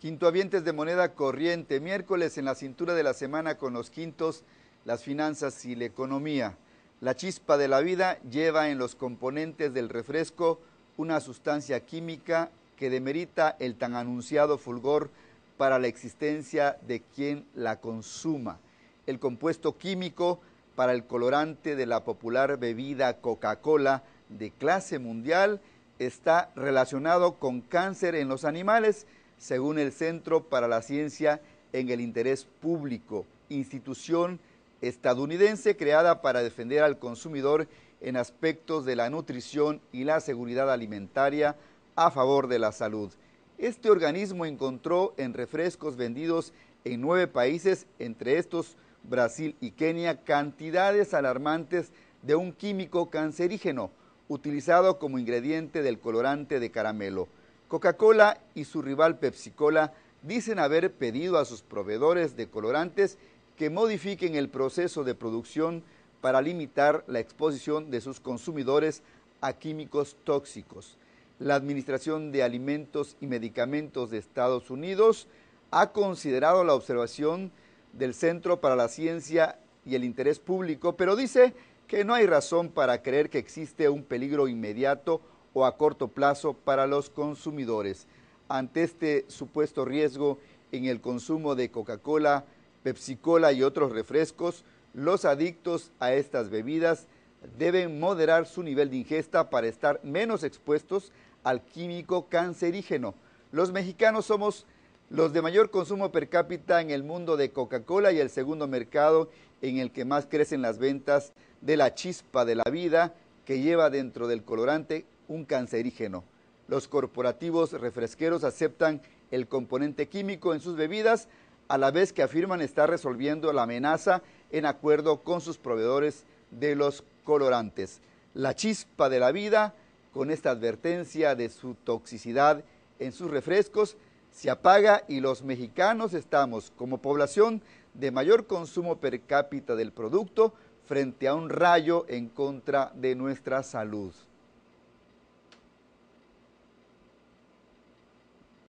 Quintoavientes de moneda corriente, miércoles en la cintura de la semana con los quintos, las finanzas y la economía. La chispa de la vida lleva en los componentes del refresco una sustancia química que demerita el tan anunciado fulgor para la existencia de quien la consuma. El compuesto químico para el colorante de la popular bebida Coca-Cola de clase mundial está relacionado con cáncer en los animales, según el Centro para la Ciencia en el Interés Público, institución estadounidense creada para defender al consumidor en aspectos de la nutrición y la seguridad alimentaria a favor de la salud. Este organismo encontró en refrescos vendidos en nueve países, entre estos Brasil y Kenia, cantidades alarmantes de un químico cancerígeno, utilizado como ingrediente del colorante de caramelo. Coca-Cola y su rival Pepsi-Cola dicen haber pedido a sus proveedores de colorantes que modifiquen el proceso de producción para limitar la exposición de sus consumidores a químicos tóxicos. La Administración de Alimentos y Medicamentos de Estados Unidos ha considerado la observación del Centro para la Ciencia y el Interés Público, pero dice que no hay razón para creer que existe un peligro inmediato o a corto plazo para los consumidores. Ante este supuesto riesgo en el consumo de Coca-Cola, Pepsi-Cola y otros refrescos, los adictos a estas bebidas deben moderar su nivel de ingesta para estar menos expuestos al químico cancerígeno. Los mexicanos somos los de mayor consumo per cápita en el mundo de Coca-Cola y el segundo mercado en el que más crecen las ventas de la chispa de la vida que lleva dentro del colorante un cancerígeno. Los corporativos refresqueros aceptan el componente químico en sus bebidas, a la vez que afirman estar resolviendo la amenaza en acuerdo con sus proveedores de los colorantes. La chispa de la vida, con esta advertencia de su toxicidad en sus refrescos, se apaga y los mexicanos estamos como población de mayor consumo per cápita del producto frente a un rayo en contra de nuestra salud.